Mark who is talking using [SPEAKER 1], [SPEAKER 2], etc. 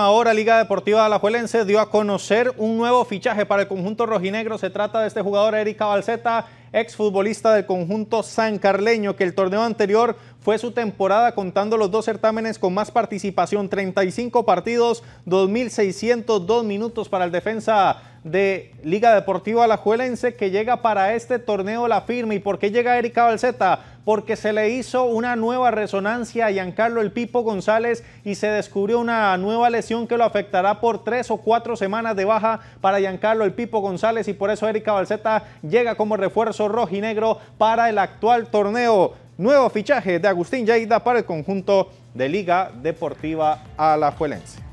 [SPEAKER 1] ahora Liga Deportiva de Alajuelense dio a conocer un nuevo fichaje para el conjunto rojinegro. Se trata de este jugador Erika Balceta, exfutbolista del conjunto san carleño, que el torneo anterior fue su temporada contando los dos certámenes con más participación, 35 partidos, 2.602 minutos para el defensa de Liga Deportiva Alajuelense que llega para este torneo la firma. ¿Y por qué llega Erika Balceta Porque se le hizo una nueva resonancia a Giancarlo El Pipo González y se descubrió una nueva lesión que lo afectará por tres o cuatro semanas de baja para Giancarlo El Pipo González y por eso Erika Balceta llega como refuerzo rojo y negro para el actual torneo. Nuevo fichaje de Agustín Yaida para el conjunto de Liga Deportiva Alajuelense.